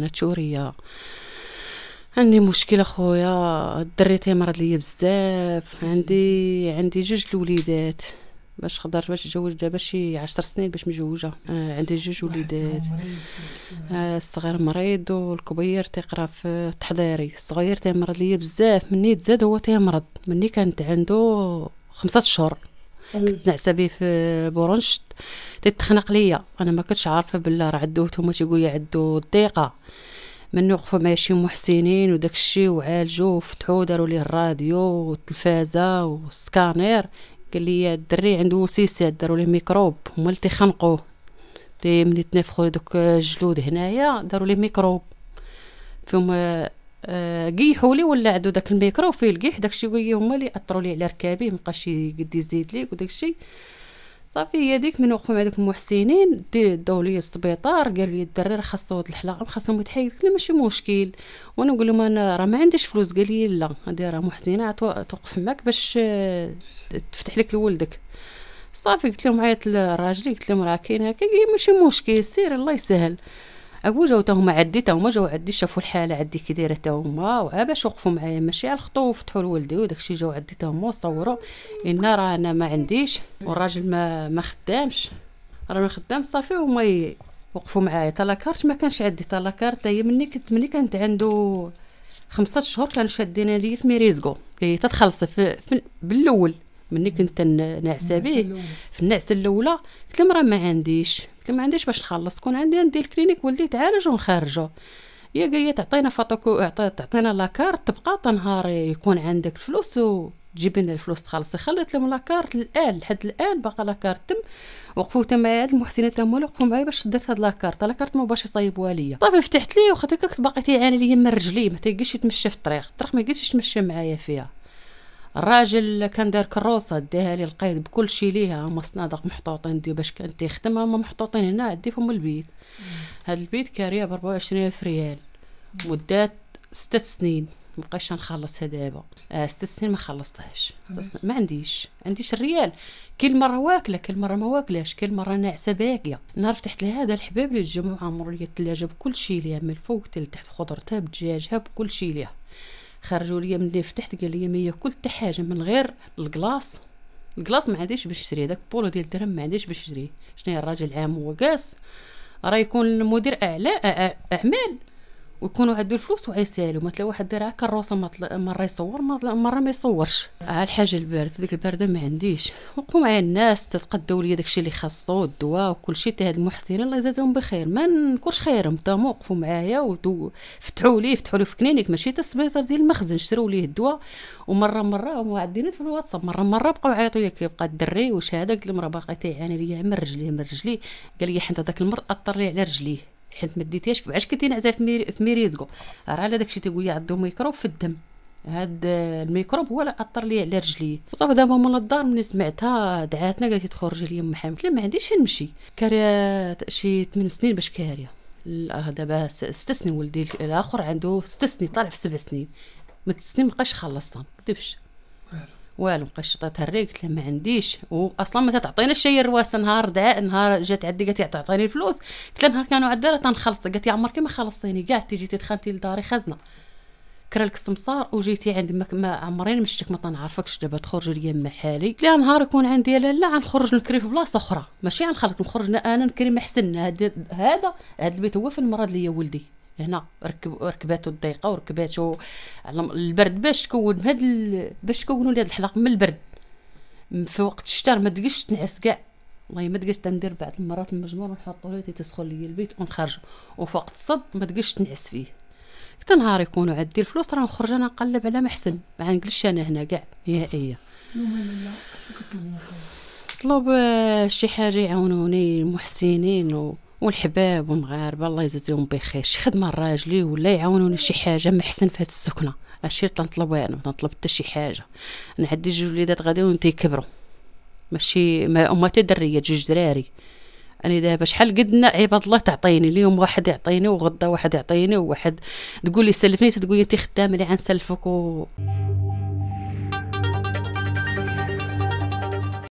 ناتورية عندي مشكلة خويا الدري تيمرض ليا بزاف عندي عندي جوج الوليدات باش خضر باش تجوج دابا شي عشر سنين باش مجوجة آه عندي جوج وليدات آه الصغير مريض والكبير تيقرا في التحضيري الصغير تيمرض ليا بزاف مني تزاد هو تيمرض مني كانت عنده خمسة شهور كنت نعسى به في بورنشت تتخنق ليا انا ما كنتش عارفه بالله راه عدو هما تيقول عدو الضيقه منو وقفوا معايا شي محسنين وداك الشيء وعالجوه وفتحوا داروا ليه الراديو والتلفازه والسكانير قال لي الدري عنده سيسات داروا ليه ميكروب هما اللي تيخنقوه ملي تنفخوا دوك الجلود هنايا داروا ليه ميكروب فيهم آه، قيحوا لي عدو داك الميكرو فيه القيح داكشي هما اللي اثروا لي على ركابي مبقاش يقد يزيد ليك وداكشي صافي هي ديك من وقفوا مع داك المحسنين داو لي السبيطار قالوا لي الدري راه خاصو هاد الحلقه خاصهم يتحيد قلت ماشي مشكل وانا نقول لهم انا راه ما عنديش فلوس قال لي لا هادي راه محسنه توقف معاك باش آه، تفتح لك لولدك صافي قلت لهم عيط لراجلي قلت لهم راه كاين هكا ماشي مشكل سير الله يسهل أقول جاو تاهما عدي تاهما جاو عدي شافو الحاله عدي كي دايره تاهما باش وقفو معايا ماشي على الخطو فتحو لولدي وداكشي جاو عدي تاهما صورو إنا راه انا ما عنديش والراجل ما ما خدامش راه ما خدام صافي وما وقفو معايا تلاكارت ما كانش تا تلاكارت هي مني كنت مني كانت عندو خمسة شهور كان شادين ليا في ميريزكو هي تتخلصي في باللول ملي كنت نعسى به في النعسه الاولى قلت لهم راه ما عنديش قلت لهم ما عنديش باش نخلص كون عندي ندير الكلينيك ولدي يتعالج ونخرجو يا قال تعطينا فاتوكو تعطينا لاكارت تبقى تنهار يكون عندك الفلوس وتجيب لنا الفلوس تخلصي خليت لهم لاكارت الان لحد الان باقا لاكارت تم وقفوا تما معايا المحسنه تا وقفوا معايا باش درت هاد لاكارت لاكارت ما باش يصيبوها ليا صافي طيب فتحت ليه وخا كنت باقي تيعاني ليا من رجلي ما تيقدش يتمشى في الطريق الطريق ما يقدش يتمشى معايا فيها الراجل كان دار كروسه ديها لي القيد بكل شيء ليها هما صنادق محطوطين دي باش كانت تخدم هما محطوطين هنا عندي فم البيت هاد البيت كاريه ب وعشرين الف ريال مدات ستة سنين مبقاش نخلصها دابا آه ست سنين ما خلصتهاش ما عنديش عنديش الريال كل مره واكله كل مره ما واكلاش كل مره ناعسه باقيه نهار فتحت لها الحباب اللي الجمعه عمرو لي الثلاجه بكل شيء ليها من الفوق تلتحت خضرتها بدجاجها بكل شيء ليها خرجوا لي ملي فتحت قال لي ما ياكل حتى حاجه من غير الكلاص الكلاص ما عنديش باش نشري داك بولو ديال الدرهم ما عنديش باش نشري شنو الراجل عام هو كاس راه يكون المدير اعلى اعمال ويكونوا عندو الفلوس وعيسالو مثلا واحد هكا الروسه كروسه مره يصور مره ما يصورش على آه، الحاجه البارده ديك البارده ما عنديش وقوا معايا الناس تتقداو ليا داكشي اللي خاصو الدواء وكلشي حتى هاد المحسنين الله يجازيهم بخير ما نكرش خيرهم تا وقفوا معايا ودو فتحوا لي فتحوا لي في كنينيك ماشي حتى السبيطار ديال المخزن شرو ليه الدواء ومره مره معدينات في الواتساب مره مره بقاو يعيطوا لي كيبقى الدري واش هذاك المراه باقي تيعاني ليا من رجلي من رجلي قال لي حنت داك المرأة اضطر على رجليه حيت ما ديتيهاش علاش كنتي نعزه في, ميري في ميريزكو راه على داكشي تيقول لي عندو ميكروب في الدم هاد الميكروب هو اللي اثر لي على رجلي وصافي دابا من الدار ملي سمعتها دعاتنا قالت لي تخرجي ليا ام حامد لا ما عنديش فين نمشي كاريه شي 8 سنين باش كاريه لا دابا 6 سنين ولدي الاخر عنده 6 سنين طالع في 7 سنين من 6 سنين مبقاش خلصتها ما كذبش والو هري قلت ما عنديش واصلا ما تعطينا الشيء الرواس نهار دعاء نهار جات عندي قالت تعطيني الفلوس قلت لها نهار كانوا عندها راه تنخلص قالت لي عمرك ما خلصتيني كاع تيجي تدخنتي لداري خزنه كرالك السمسار وجيتي عند ما, ما عمرين مشتك ما تنعرفكش دابا تخرج ليا مع حالي لا نهار يكون عندي لا لا غنخرج نكري في بلاصه اخرى ماشي غنخلط نخرج انا نكري ما حسن هذا هذا البيت هو فين مرض ليا ولدي هنا ركب ركباتو الضيقه وركباتو على البرد باش تكون هاد ال... باش تكونوا لي هاد الحلاق من البرد في وقت الشتاء ما تقش تنعس كاع والله ما تقش تندير بعض المرات المجمور ونحطو ليه تيسخن ليا البيت ونخرجو وفي وقت الصد ما تقش تنعس فيه حتى نهار يكونوا دير الفلوس راه نخرج انا نقلب على محسن ما عنقلش انا هنا كاع نهائيا نطلب شي حاجه يعاونوني المحسنين و والحباب والمغاربه الله يجازيهم بخير شي خدمه لراجلي ولا يعاونوني شي حاجه ما احسن في هاد السكنه هادشي تنطلب انا ما تنطلب حتى شي حاجه انا عندي جوج وليدات غادي وانت يكبروا ماشي ما هما حتى دريات جوج دراري انا دابا شحال قدنا عباد الله تعطيني اليوم واحد يعطيني وغدا واحد يعطيني وواحد تقول لي سلفني تقول لي انت خدامه اللي عنسلفك و...